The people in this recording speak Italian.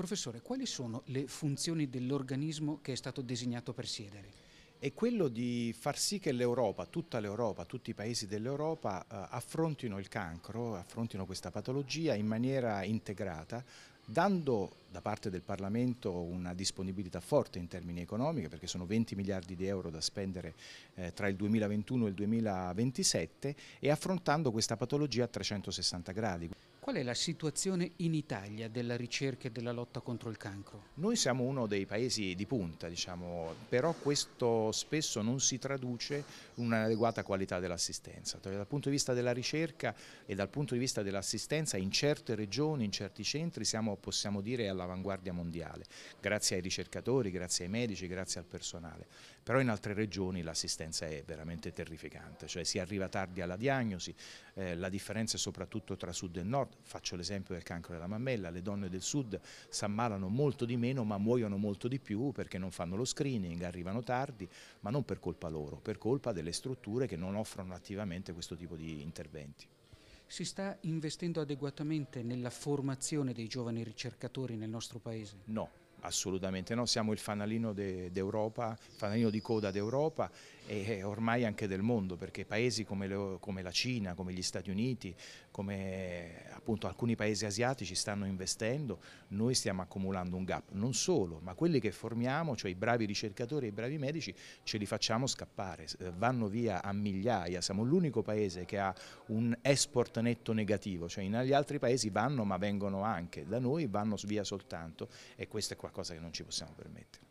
Professore, quali sono le funzioni dell'organismo che è stato designato per siedere? è quello di far sì che l'Europa, tutta l'Europa, tutti i paesi dell'Europa eh, affrontino il cancro, affrontino questa patologia in maniera integrata, dando da parte del Parlamento una disponibilità forte in termini economici perché sono 20 miliardi di euro da spendere eh, tra il 2021 e il 2027 e affrontando questa patologia a 360 gradi. Qual è la situazione in Italia della ricerca e della lotta contro il cancro? Noi siamo uno dei paesi di punta, diciamo, però questo spesso non si traduce in un'adeguata qualità dell'assistenza. Dal punto di vista della ricerca e dal punto di vista dell'assistenza in certe regioni, in certi centri siamo, possiamo dire, alla all'avanguardia mondiale, grazie ai ricercatori, grazie ai medici, grazie al personale. Però in altre regioni l'assistenza è veramente terrificante, cioè si arriva tardi alla diagnosi, eh, la differenza è soprattutto tra sud e nord, faccio l'esempio del cancro della mammella, le donne del sud si ammalano molto di meno ma muoiono molto di più perché non fanno lo screening, arrivano tardi, ma non per colpa loro, per colpa delle strutture che non offrono attivamente questo tipo di interventi si sta investendo adeguatamente nella formazione dei giovani ricercatori nel nostro Paese? No, Assolutamente no, siamo il fanalino d'Europa, de, fanalino di coda d'Europa e ormai anche del mondo, perché paesi come, le, come, la Cina, come gli Stati Uniti, come appunto alcuni paesi asiatici stanno investendo, noi stiamo accumulando un gap. Non solo, ma quelli che formiamo, cioè i bravi ricercatori e i bravi medici, ce li facciamo scappare, vanno via a migliaia, siamo l'unico paese che ha un export netto negativo, cioè gli altri paesi vanno ma vengono anche, da noi vanno via soltanto e questo è qua qualcosa che non ci possiamo permettere.